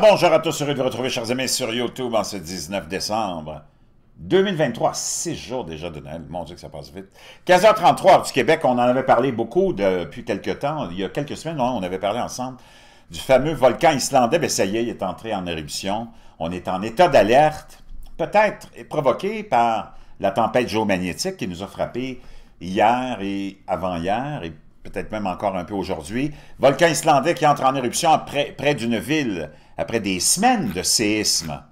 bonjour à tous, heureux de vous retrouver, chers amis, sur YouTube en ce 19 décembre 2023, six jours déjà de Noël, mon Dieu que ça passe vite. 15h33, du Québec, on en avait parlé beaucoup depuis quelques temps, il y a quelques semaines, on avait parlé ensemble du fameux volcan islandais, Mais ben, ça y est, il est entré en éruption, on est en état d'alerte, peut-être provoqué par la tempête géomagnétique qui nous a frappé hier et avant-hier, et peut-être même encore un peu aujourd'hui. Volcan islandais qui entre en éruption près d'une ville après des semaines de séisme.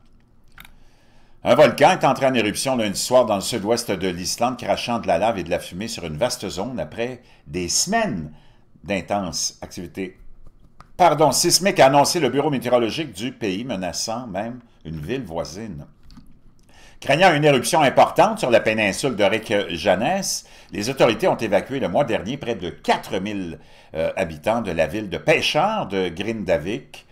Un volcan est entré en éruption lundi soir dans le sud-ouest de l'Islande, crachant de la lave et de la fumée sur une vaste zone après des semaines d'intense activité. Pardon, sismique a annoncé le bureau météorologique du pays, menaçant même une ville voisine. Craignant une éruption importante sur la péninsule de Reykjanes, euh, les autorités ont évacué le mois dernier près de 4000 euh, habitants de la ville de pêcheurs de Grindavik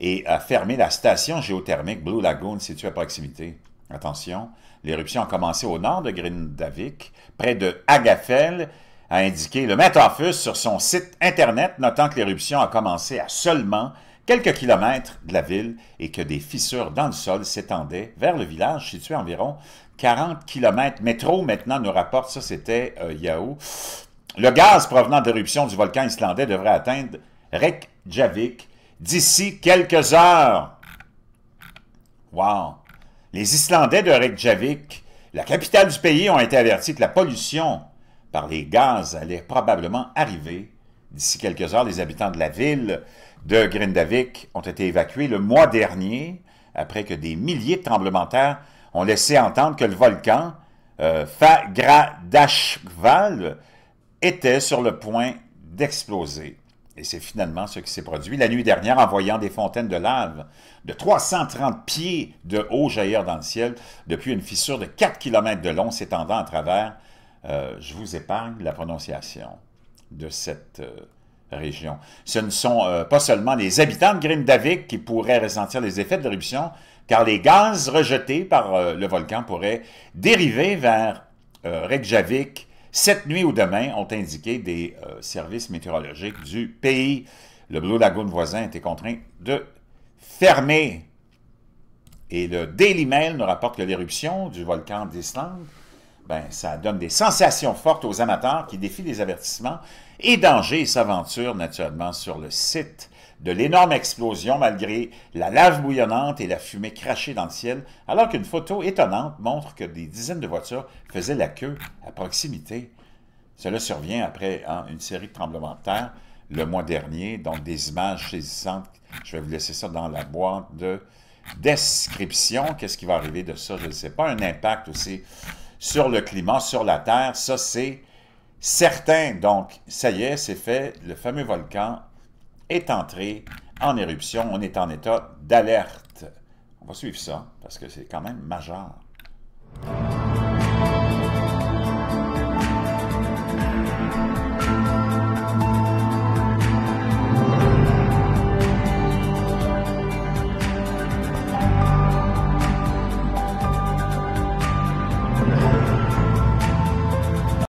et a fermé la station géothermique Blue Lagoon située à proximité. Attention, l'éruption a commencé au nord de Grindavik, près de Agafel, a indiqué le Office sur son site Internet, notant que l'éruption a commencé à seulement quelques kilomètres de la ville et que des fissures dans le sol s'étendaient vers le village situé à environ 40 kilomètres. Métro maintenant nous rapporte, ça c'était euh, Yahoo, le gaz provenant d'éruption du volcan islandais devrait atteindre Reykjavik d'ici quelques heures. Wow! Les Islandais de Reykjavik, la capitale du pays, ont été avertis que la pollution par les gaz allait probablement arriver D'ici quelques heures, les habitants de la ville de Grindavik ont été évacués le mois dernier après que des milliers de tremblements de terre ont laissé entendre que le volcan euh, était sur le point d'exploser. Et c'est finalement ce qui s'est produit la nuit dernière en voyant des fontaines de lave de 330 pieds de haut jaillir dans le ciel depuis une fissure de 4 km de long s'étendant à travers, euh, je vous épargne la prononciation de cette euh, région. Ce ne sont euh, pas seulement les habitants de Grindavik qui pourraient ressentir les effets de l'éruption, car les gaz rejetés par euh, le volcan pourraient dériver vers Reykjavik cette nuit ou demain, ont indiqué des services météorologiques du pays. Le Blue Lagoon voisin était contraint de fermer. Et le Daily Mail nous rapporte que l'éruption du volcan d'Islande ben, ça donne des sensations fortes aux amateurs qui défient les avertissements et dangers et s'aventurent naturellement sur le site de l'énorme explosion malgré la lave bouillonnante et la fumée crachée dans le ciel, alors qu'une photo étonnante montre que des dizaines de voitures faisaient la queue à proximité. Cela survient après hein, une série de tremblements de terre le mois dernier, donc des images saisissantes. Je vais vous laisser ça dans la boîte de description. Qu'est-ce qui va arriver de ça? Je ne sais pas. Un impact aussi sur le climat, sur la Terre, ça c'est certain. Donc, ça y est, c'est fait, le fameux volcan est entré en éruption, on est en état d'alerte. On va suivre ça, parce que c'est quand même majeur.